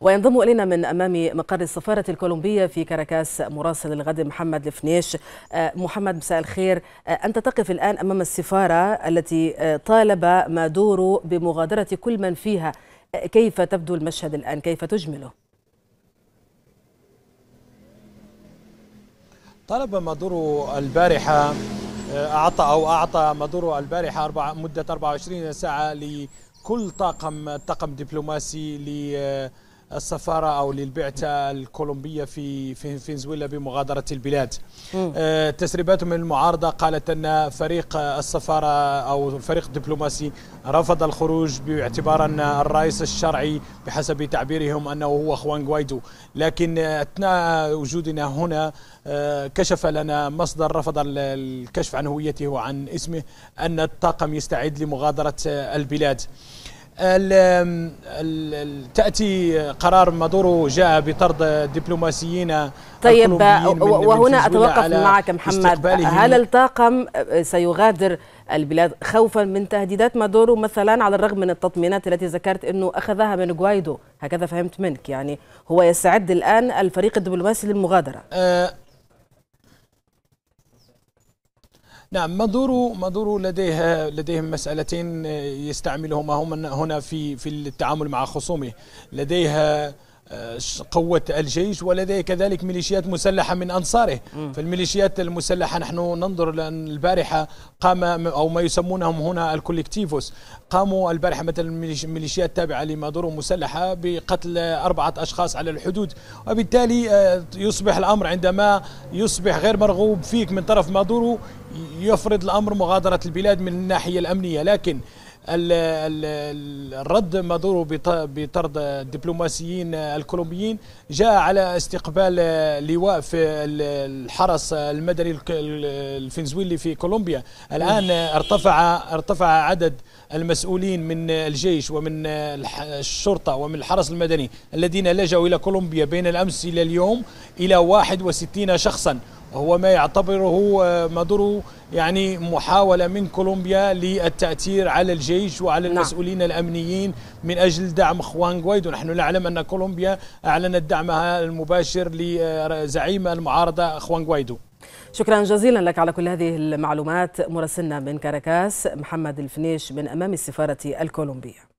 وينضم إلينا من أمام مقر السفارة الكولومبية في كاراكاس مراسل الغد محمد الفنيش آه، محمد مساء الخير آه، أنت تقف الآن أمام السفارة التي آه، طالب مادورو بمغادرة كل من فيها كيف تبدو المشهد الآن كيف تجمله؟ طلب مادورو البارحة أعطى أو أعطى مادورو البارحة أربع مدة 24 ساعة لكل طاقم طاقم دبلوماسي السفارة أو للبعثة الكولومبية في فنزويلا بمغادرة البلاد آه، تسريبات من المعارضة قالت أن فريق السفارة أو الفريق الدبلوماسي رفض الخروج باعتبار أن الرئيس الشرعي بحسب تعبيرهم أنه هو خوان غوايدو لكن أثناء وجودنا هنا آه، كشف لنا مصدر رفض الكشف عن هويته وعن اسمه أن الطاقم يستعد لمغادرة البلاد تأتي قرار مادورو جاء بطرد دبلوماسيين طيب وهنا أتوقف معك محمد هل الطاقم سيغادر البلاد خوفا من تهديدات مادورو مثلا على الرغم من التطمينات التي ذكرت أنه أخذها من غوايدو هكذا فهمت منك يعني هو يستعد الآن الفريق الدبلوماسي للمغادرة آه، نعم مادورو مادورو لديه لديهم مسألتين آه، يستعملهما هما هنا في في التعامل مع خصومه لديه آه، قوة الجيش ولديه كذلك ميليشيات مسلحة من أنصاره م. فالميليشيات المسلحة نحن ننظر لأن البارحة قام أو ما يسمونهم هنا الكوليكتيفوس قاموا البارحة مثلا ميليشيات تابعة لمادورو مسلحة بقتل أربعة أشخاص على الحدود وبالتالي آه، يصبح الأمر عندما يصبح غير مرغوب فيك من طرف مادورو يفرض الأمر مغادرة البلاد من الناحية الأمنية لكن الرد مادورو بطرد الدبلوماسيين الكولومبيين جاء على استقبال لواء في الحرس المدني الفنزويلي في كولومبيا الان ارتفع ارتفع عدد المسؤولين من الجيش ومن الشرطه ومن الحرس المدني الذين لجأوا الى كولومبيا بين الامس الى اليوم الى 61 شخصا هو ما يعتبره آه، مادورو يعني محاولة من كولومبيا للتأثير على الجيش وعلى نعم. المسؤولين الأمنيين من أجل دعم خوان غوايدو نحن نعلم أن كولومبيا أعلنت دعمها المباشر لزعيم المعارضة خوان غوايدو شكرا جزيلا لك على كل هذه المعلومات مراسلنا من كاراكاس محمد الفنيش من أمام السفارة الكولومبية